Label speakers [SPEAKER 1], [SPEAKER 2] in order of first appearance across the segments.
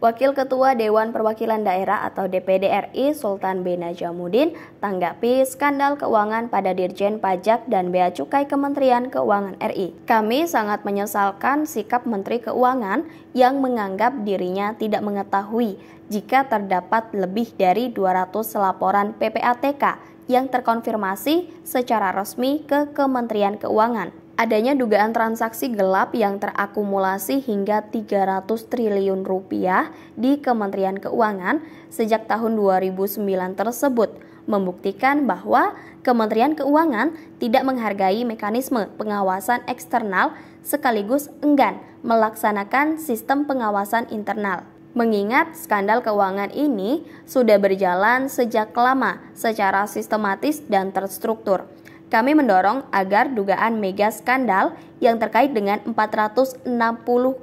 [SPEAKER 1] Wakil Ketua Dewan Perwakilan Daerah atau DPD RI Sultan Bena Jamudin tanggapi skandal keuangan pada Dirjen Pajak dan Bea Cukai Kementerian Keuangan RI. Kami sangat menyesalkan sikap Menteri Keuangan yang menganggap dirinya tidak mengetahui jika terdapat lebih dari 200 laporan PPATK yang terkonfirmasi secara resmi ke Kementerian Keuangan adanya dugaan transaksi gelap yang terakumulasi hingga 300 triliun rupiah di Kementerian Keuangan sejak tahun 2009 tersebut membuktikan bahwa Kementerian Keuangan tidak menghargai mekanisme pengawasan eksternal sekaligus enggan melaksanakan sistem pengawasan internal. Mengingat skandal keuangan ini sudah berjalan sejak lama secara sistematis dan terstruktur kami mendorong agar dugaan mega skandal yang terkait dengan 460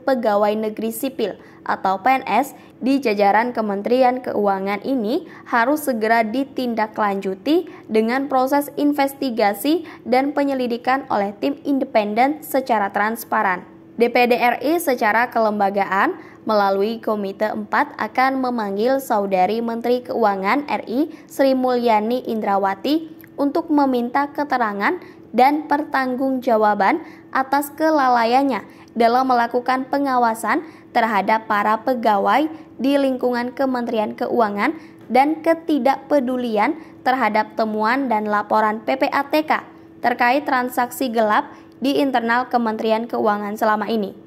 [SPEAKER 1] pegawai negeri sipil atau PNS di jajaran Kementerian Keuangan ini harus segera ditindaklanjuti dengan proses investigasi dan penyelidikan oleh tim independen secara transparan. DPD RI secara kelembagaan melalui Komite 4 akan memanggil Saudari Menteri Keuangan RI Sri Mulyani Indrawati untuk meminta keterangan dan pertanggungjawaban atas kelalaiannya dalam melakukan pengawasan terhadap para pegawai di lingkungan Kementerian Keuangan dan ketidakpedulian terhadap temuan dan laporan PPATK terkait transaksi gelap di internal Kementerian Keuangan selama ini.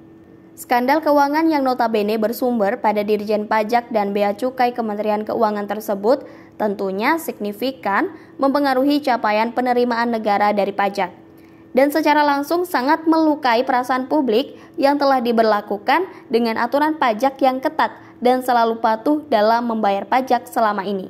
[SPEAKER 1] Skandal keuangan yang notabene bersumber pada Dirjen Pajak dan Bea Cukai Kementerian Keuangan tersebut tentunya signifikan mempengaruhi capaian penerimaan negara dari pajak dan secara langsung sangat melukai perasaan publik yang telah diberlakukan dengan aturan pajak yang ketat dan selalu patuh dalam membayar pajak selama ini.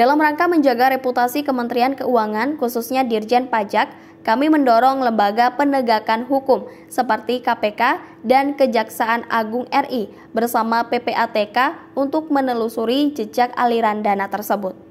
[SPEAKER 1] Dalam rangka menjaga reputasi Kementerian Keuangan, khususnya Dirjen Pajak, kami mendorong lembaga penegakan hukum seperti KPK dan Kejaksaan Agung RI bersama PPATK untuk menelusuri jejak aliran dana tersebut.